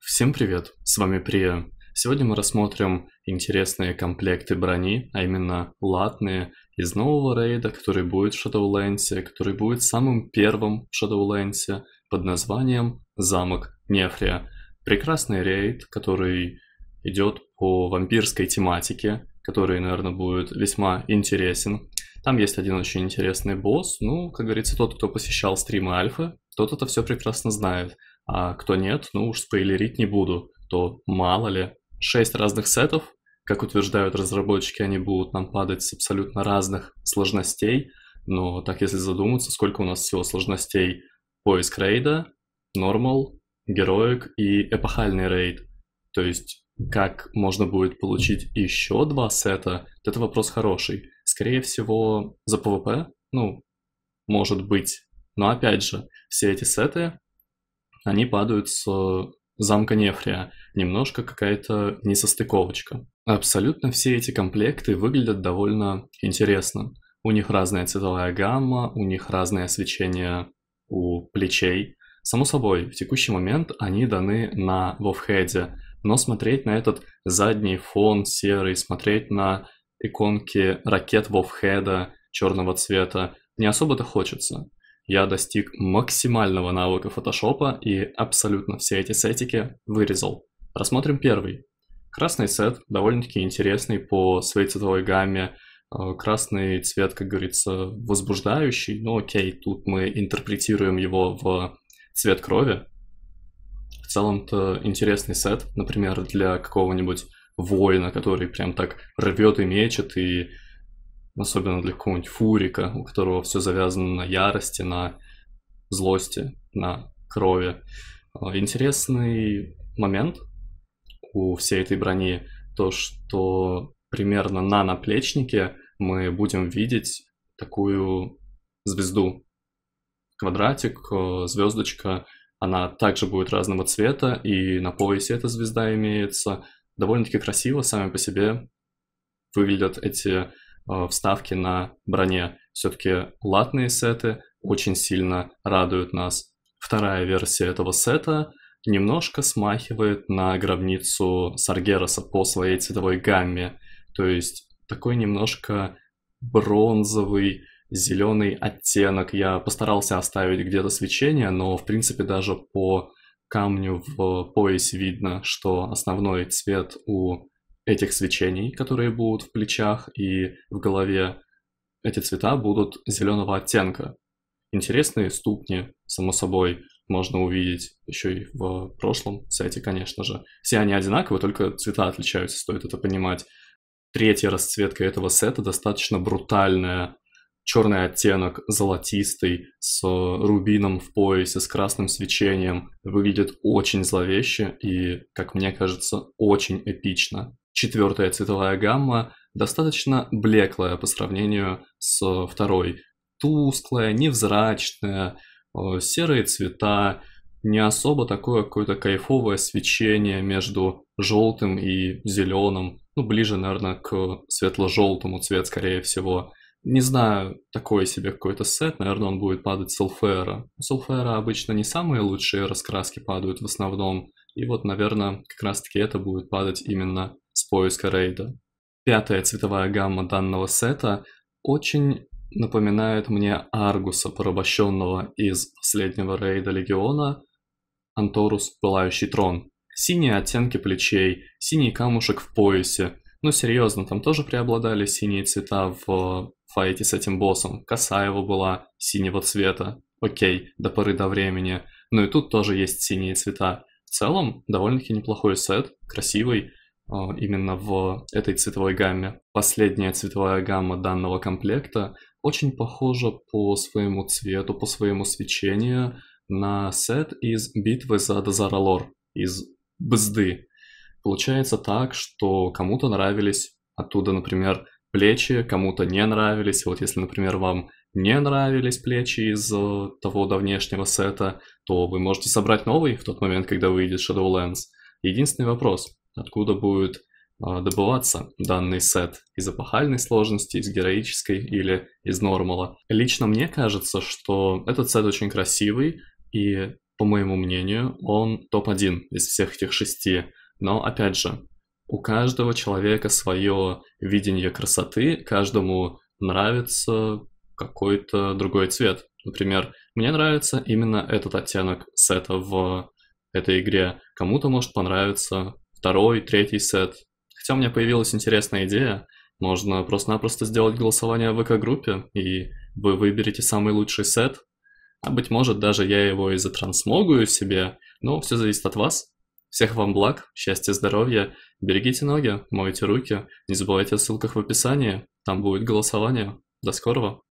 Всем привет, с вами Прия. Сегодня мы рассмотрим интересные комплекты брони, а именно латные, из нового рейда, который будет в Shadowlands, который будет самым первым в Shadowlands под названием «Замок Нефрия». Прекрасный рейд, который идет по вампирской тематике, который, наверное, будет весьма интересен. Там есть один очень интересный босс, ну, как говорится, тот, кто посещал стримы Альфа, тот это все прекрасно знает – а кто нет, ну уж спойлерить не буду, то мало ли. Шесть разных сетов, как утверждают разработчики, они будут нам падать с абсолютно разных сложностей. Но так если задуматься, сколько у нас всего сложностей? Поиск рейда, нормал, героик и эпохальный рейд. То есть как можно будет получить еще два сета, это вопрос хороший. Скорее всего, за ПВП, ну, может быть. Но опять же, все эти сеты они падают с э, замка Нефрия. Немножко какая-то несостыковочка. Абсолютно все эти комплекты выглядят довольно интересно. У них разная цветовая гамма, у них разное освещение у плечей. Само собой, в текущий момент они даны на вовхеде, но смотреть на этот задний фон серый, смотреть на иконки ракет вовхеда черного цвета не особо-то хочется я достиг максимального навыка фотошопа и абсолютно все эти сетики вырезал. Рассмотрим первый. Красный сет довольно-таки интересный по своей цветовой гамме. Э, красный цвет, как говорится, возбуждающий, но окей, тут мы интерпретируем его в цвет крови. В целом-то интересный сет, например, для какого-нибудь воина, который прям так рвет и мечет и Особенно для какого-нибудь фурика, у которого все завязано на ярости, на злости, на крови. А, интересный момент у всей этой брони то, что примерно на наплечнике мы будем видеть такую звезду. Квадратик, а, звездочка, она также будет разного цвета, и на поясе эта звезда имеется. Довольно-таки красиво сами по себе выглядят эти Э, вставки на броне. Все-таки латные сеты очень сильно радуют нас. Вторая версия этого сета немножко смахивает на гробницу Саргераса по своей цветовой гамме. То есть такой немножко бронзовый, зеленый оттенок. Я постарался оставить где-то свечение, но в принципе даже по камню в поясе видно, что основной цвет у этих свечений, которые будут в плечах и в голове, эти цвета будут зеленого оттенка. Интересные ступни, само собой, можно увидеть еще и в прошлом сете, конечно же. Все они одинаковые, только цвета отличаются, стоит это понимать. Третья расцветка этого сета достаточно брутальная. Черный оттенок, золотистый, с рубином в поясе, с красным свечением. Выглядит очень зловеще и, как мне кажется, очень эпично четвертая цветовая гамма достаточно блеклая по сравнению с второй. Тусклая, невзрачная, э, серые цвета, не особо такое какое-то кайфовое свечение между желтым и зеленым. Ну, ближе, наверное, к светло-желтому цвет, скорее всего. Не знаю, такой себе какой-то сет, наверное, он будет падать с Элфера. С Элфера обычно не самые лучшие раскраски падают в основном. И вот, наверное, как раз-таки это будет падать именно поиска рейда. Пятая цветовая гамма данного сета очень напоминает мне Аргуса, порабощенного из последнего рейда Легиона, Анторус Пылающий Трон. Синие оттенки плечей, синий камушек в поясе. Ну серьезно, там тоже преобладали синие цвета в э, файте с этим боссом. его была синего цвета. Окей, до поры до времени. Но ну и тут тоже есть синие цвета. В целом, довольно-таки неплохой сет, красивый. А, именно в этой цветовой гамме. Последняя цветовая гамма данного комплекта очень похожа по своему цвету, по своему свечению на сет из битвы за Дозаралор, из Бзды. Получается так, что кому-то нравились оттуда, например, плечи, кому-то не нравились. Вот если, например, вам не нравились плечи из а, того давнешнего сета, то вы можете собрать новый в тот момент, когда выйдет Shadowlands. Единственный вопрос, откуда будет а, добываться данный сет из эпохальной сложности, из героической или из нормала. Лично мне кажется, что этот сет очень красивый, и, по моему мнению, он топ-1 из всех этих шести. Но, опять же, у каждого человека свое видение красоты, каждому нравится какой-то другой цвет. Например, мне нравится именно этот оттенок сета в этой игре. Кому-то может понравиться второй, третий сет. Хотя у меня появилась интересная идея. Можно просто-напросто сделать голосование в ВК-группе, и вы выберете самый лучший сет. А быть может, даже я его и затрансмогую себе, но все зависит от вас. Всех вам благ, счастья, здоровья. Берегите ноги, мойте руки. Не забывайте о ссылках в описании. Там будет голосование. До скорого.